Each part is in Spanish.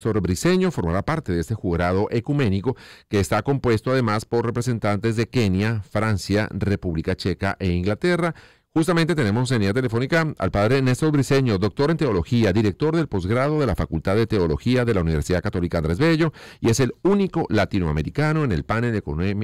Sobre Briseño formará parte de este jurado ecuménico que está compuesto además por representantes de Kenia, Francia, República Checa e Inglaterra Justamente tenemos en línea telefónica al padre Néstor Briseño, doctor en teología, director del posgrado de la Facultad de Teología de la Universidad Católica Andrés Bello y es el único latinoamericano en el panel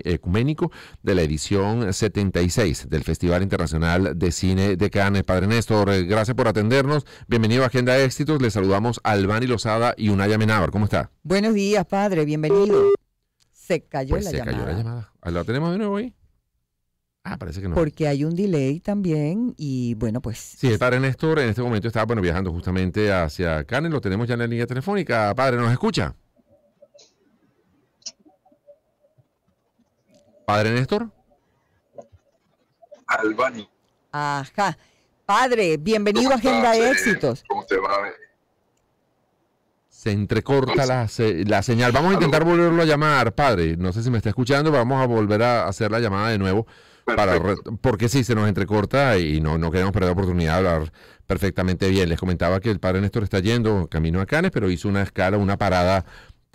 ecuménico de la edición 76 del Festival Internacional de Cine de Cannes. Padre Néstor, eh, gracias por atendernos. Bienvenido a Agenda Éxitos. Le saludamos a y Lozada y Unaya Menabar. ¿Cómo está? Buenos días, padre. Bienvenido. Se cayó, pues se cayó la llamada. Ah, ¿La tenemos de nuevo ahí? Ah, parece que no. Porque hay un delay también y bueno, pues... Sí, el padre Néstor en este momento está bueno, viajando justamente hacia Cannes, lo tenemos ya en la línea telefónica. Padre, ¿nos escucha? Padre Néstor. Albani. Ajá. Padre, bienvenido a Agenda de Éxitos. ¿Cómo te va? se entrecorta la, señal. Vamos a intentar volverlo a llamar, padre. No sé si me está escuchando, vamos a volver a hacer la llamada de nuevo. Para, porque sí, se nos entrecorta y no, no queremos perder la oportunidad de hablar perfectamente bien. Les comentaba que el padre Néstor está yendo camino a Canes, pero hizo una escala, una parada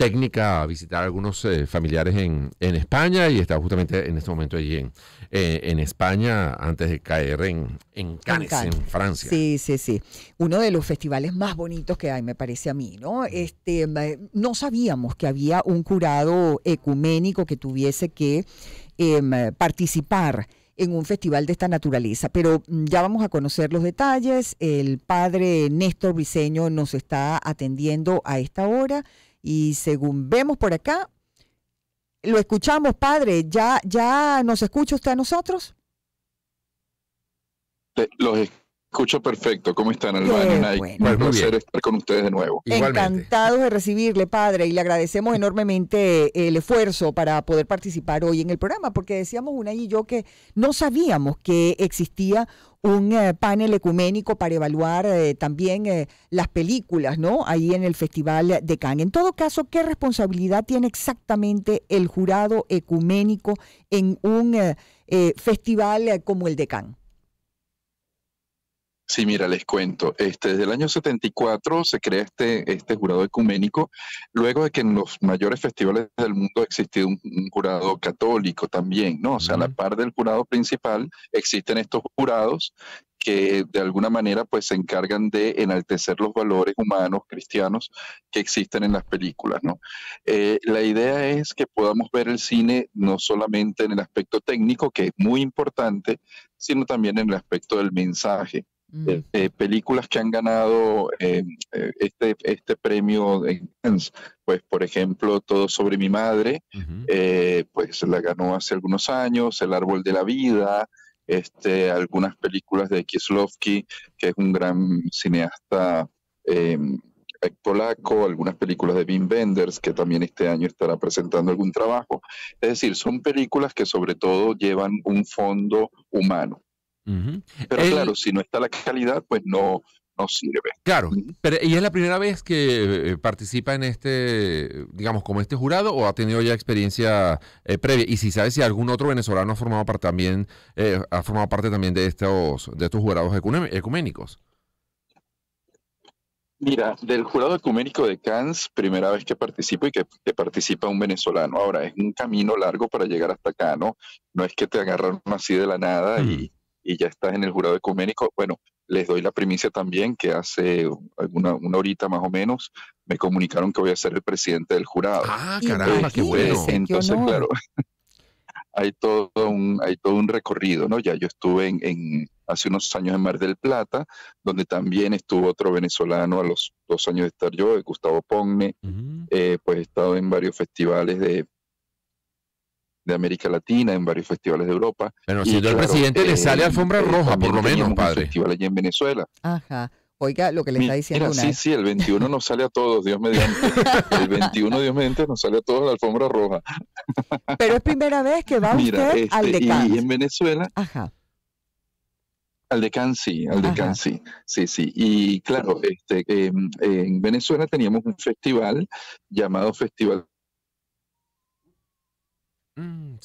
técnica a visitar algunos eh, familiares en, en, España y está justamente en este momento allí en, eh, España antes de caer en, en Cannes, en Francia. Sí, sí, sí. Uno de los festivales más bonitos que hay, me parece a mí, ¿no? Este, eh, no sabíamos que había un curado ecuménico que tuviese que eh, participar en un festival de esta naturaleza. Pero mm, ya vamos a conocer los detalles. El padre Néstor Briseño nos está atendiendo a esta hora y según vemos por acá, lo escuchamos, padre. ¿Ya, ya nos escucha usted a nosotros? Los escucho perfecto. ¿Cómo están, Bueno. Un placer estar con ustedes de nuevo. Igualmente. Encantados de recibirle, padre, y le agradecemos enormemente eh, el esfuerzo para poder participar hoy en el programa, porque decíamos una y yo que no sabíamos que existía un eh, panel ecuménico para evaluar eh, también las películas, ¿no? Ahí en el Festival de Cannes. En todo caso, ¿qué responsabilidad tiene exactamente el jurado ecuménico en un festival como el de Cannes? Sí, mira, les cuento. Este, desde el año 74 se crea este, este jurado ecuménico, luego de que en los mayores festivales del mundo ha existido un, jurado católico también, ¿no? O sea, a la par del jurado principal existen estos jurados que de alguna manera pues se encargan de enaltecer los valores humanos cristianos que existen en las películas. ¿no? Eh, la idea es que podamos ver el cine no solamente en el aspecto técnico, que es muy importante, sino también en el aspecto del mensaje este, películas que han ganado eh, este, este premio pues por ejemplo Todo sobre mi madre, eh, pues la ganó hace algunos años, El árbol de la vida, este, algunas películas de Kieslowski, que es un gran cineasta eh, polaco, algunas películas de Wim Wenders, que también este año estará presentando algún trabajo. Es decir, son películas que sobre todo llevan un fondo humano. Pero claro, si no está la calidad, pues no, no sirve. Claro, pero ¿y es la primera vez que eh, participa en este, digamos, como este jurado o ha tenido ya experiencia eh, previa? Y si sabes si algún otro venezolano ha formado parte también, eh, ha formado parte también de estos, de estos jurados ecuménicos. Mira, del jurado ecuménico de Cannes, primera vez que participo y que, te participa un venezolano. Ahora, es un camino largo para llegar hasta acá, ¿no? No es que te agarraron así de la nada y y ya estás en el jurado ecuménico. Bueno, les doy la primicia también que hace alguna, una horita más o menos me comunicaron que voy a ser el presidente del jurado. Ah, caramba, qué bueno. Entonces, claro, hay todo un, hay todo un recorrido, ¿no? Ya yo estuve en, hace unos años en Mar del Plata, donde también estuvo otro venezolano a los dos años de estar yo, Gustavo Pogne, eh, pues he estado en varios festivales de de América Latina, en varios festivales de Europa. Bueno, si el presidente le sale eh, alfombra eh, roja, por lo menos, padre. Un festival allí en Venezuela. Ajá. Oiga, lo que le está diciendo Mira, Sí, sí, el 21 nos sale a todos, Dios mediante. El 21, Dios mediante, nos sale a todos la alfombra roja. Pero es primera vez que va usted al este, decán. Y en Venezuela... Ajá. Al decán sí, al decán sí, sí, sí. Y claro, este, em, en Venezuela teníamos un festival llamado Festival Mm,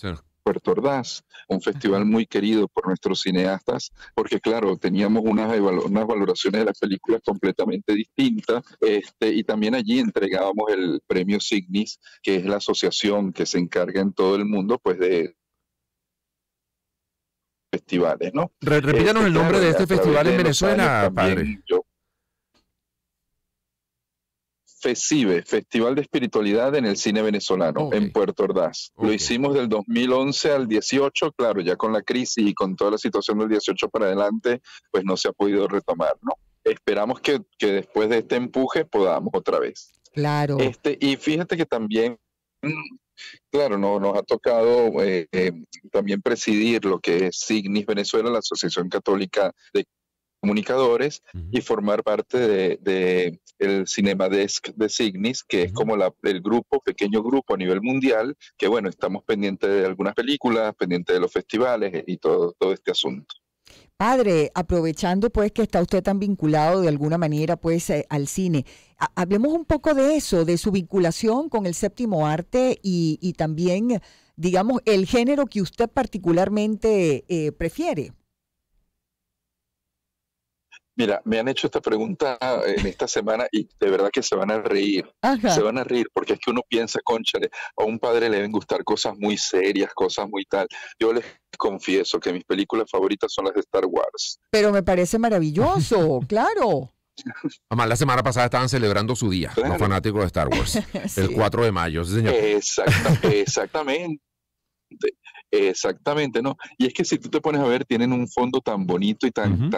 Puerto Ordaz, un festival muy querido por nuestros cineastas, porque claro, teníamos unas, valoraciones de las películas completamente distintas, este, y también allí entregábamos el premio Cignis, que es la asociación que se encarga en todo el mundo, pues de festivales, ¿no? Repítanos este, el nombre de este festival en Venezuela, padre. Yo FECIBE, Festival de Espiritualidad en el Cine Venezolano, en Puerto Ordaz. Lo hicimos del 2011 al 18, claro, ya con la crisis y con toda la situación del 18 para adelante, pues no se ha podido retomar, ¿no? Esperamos que, después de este empuje podamos otra vez. Claro. Este, y fíjate que también Claro, no, nos ha tocado eh, eh, también presidir lo que es Signis Venezuela, la Asociación Católica de comunicadores y formar parte de, de el Cinemadesk de Signis, que es como la, el grupo, pequeño grupo a nivel mundial, que bueno, estamos pendientes de algunas películas, pendientes de los festivales y todo, todo este asunto. Padre, aprovechando pues que está usted tan vinculado de alguna manera pues eh, al cine, hablemos un poco de eso, de su vinculación con el séptimo arte y, también, digamos, el género que usted particularmente eh, prefiere. Mira, me han hecho esta pregunta eh, en esta semana y de verdad que se van a reír. Se van a reír porque es que uno piensa, conchale, a un padre le deben gustar cosas muy serias, cosas muy tal. Yo les confieso que mis películas favoritas son las de Star Wars. Pero me parece maravilloso, claro. Además, la semana pasada estaban celebrando su día, los fanáticos de Star Wars, el 4 de mayo, señor. exactamente. Exactamente, ¿no? Y es que si tú te pones a ver, tienen un fondo tan bonito y tan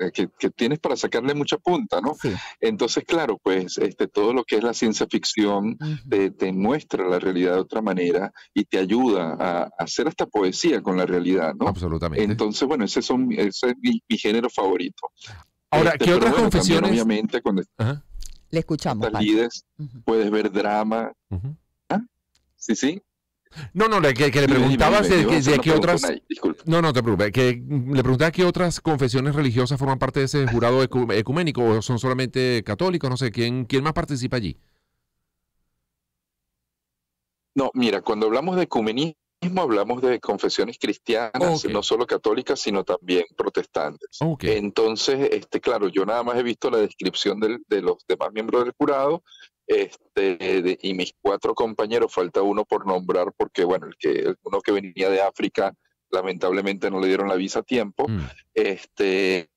eh, que, tienes para sacarle mucha punta, ¿no? Entonces, claro, pues este, todo lo que es la ciencia ficción te, muestra la realidad de otra manera y te ayuda a, hacer hasta poesía con la realidad, ¿no? Absolutamente. Entonces, bueno, ese, son, ese es mi, género favorito. Ahora, este, ¿qué otras confesiones? obviamente, cuando le escuchamos. puedes ver drama. ¿Ah? Sí, sí. No, no, que, le preguntabas otras. no, no te preocupes. Que le preguntaba qué otras confesiones religiosas forman parte de ese jurado ecuménico o son solamente católicos, no sé. ¿Quién, quién más participa allí? No, mira, cuando hablamos de ecumenismo hablamos de confesiones cristianas, no solo católicas, sino también protestantes. Entonces, este, claro, yo nada más he visto la descripción de los demás miembros del jurado este, y mis cuatro compañeros, falta uno por nombrar, porque bueno, el que, uno que venía de África, lamentablemente no le dieron la visa a tiempo, mm. este,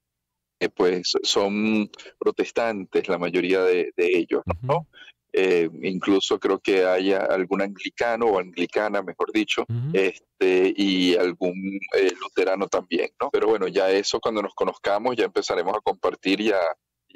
eh, pues son protestantes la mayoría de, ellos, ¿no? Eh, incluso creo que haya algún anglicano o anglicana, mejor dicho, este, y algún eh, luterano también, ¿no? Pero bueno, ya eso cuando nos conozcamos ya empezaremos a compartir y a,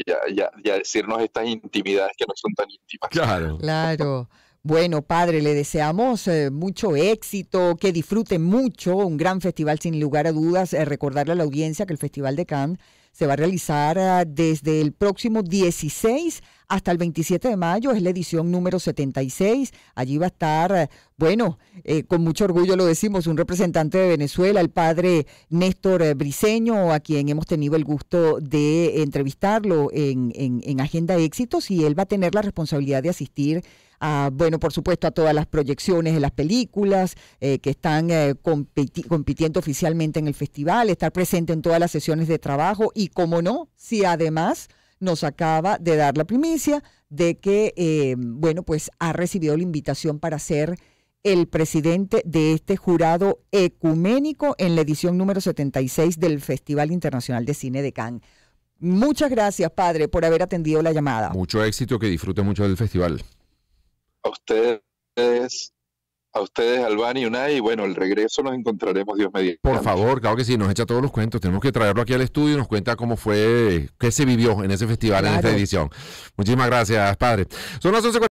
y a, decirnos estas intimidades que no son tan íntimas. Claro. Claro. Bueno, padre, le deseamos eh, mucho éxito, que disfrute mucho, un gran festival sin lugar a dudas. Eh, recordarle a la audiencia que el Festival de Cannes se va a realizar ah, desde el próximo 16 hasta el 27 de mayo, es la edición número 76. Allí va a estar, eh, bueno, eh, con mucho orgullo lo decimos, un representante de Venezuela, el padre Néstor eh, Briseño, a quien hemos tenido el gusto de entrevistarlo en, en, en Agenda Éxitos, y él va a tener la responsabilidad de asistir a, bueno, por supuesto, a todas las proyecciones de las películas que están compitiendo oficialmente en el festival, estar presente en todas las sesiones de trabajo y, como no, si además nos acaba de dar la primicia de que, eh, bueno, pues ha recibido la invitación para ser el presidente de este jurado ecuménico en la edición número 76 del Festival Internacional de Cine de Cannes. Muchas gracias, padre, por haber atendido la llamada. Mucho éxito, que disfrute mucho del festival. A ustedes a ustedes, Albani y Unai, y bueno, el regreso nos encontraremos Dios mediante. Por favor, claro que sí, nos echa todos los cuentos, tenemos que traerlo aquí al estudio y nos cuenta cómo fue, qué se vivió en ese festival, en esta edición. Muchísimas gracias, padre. Son las 11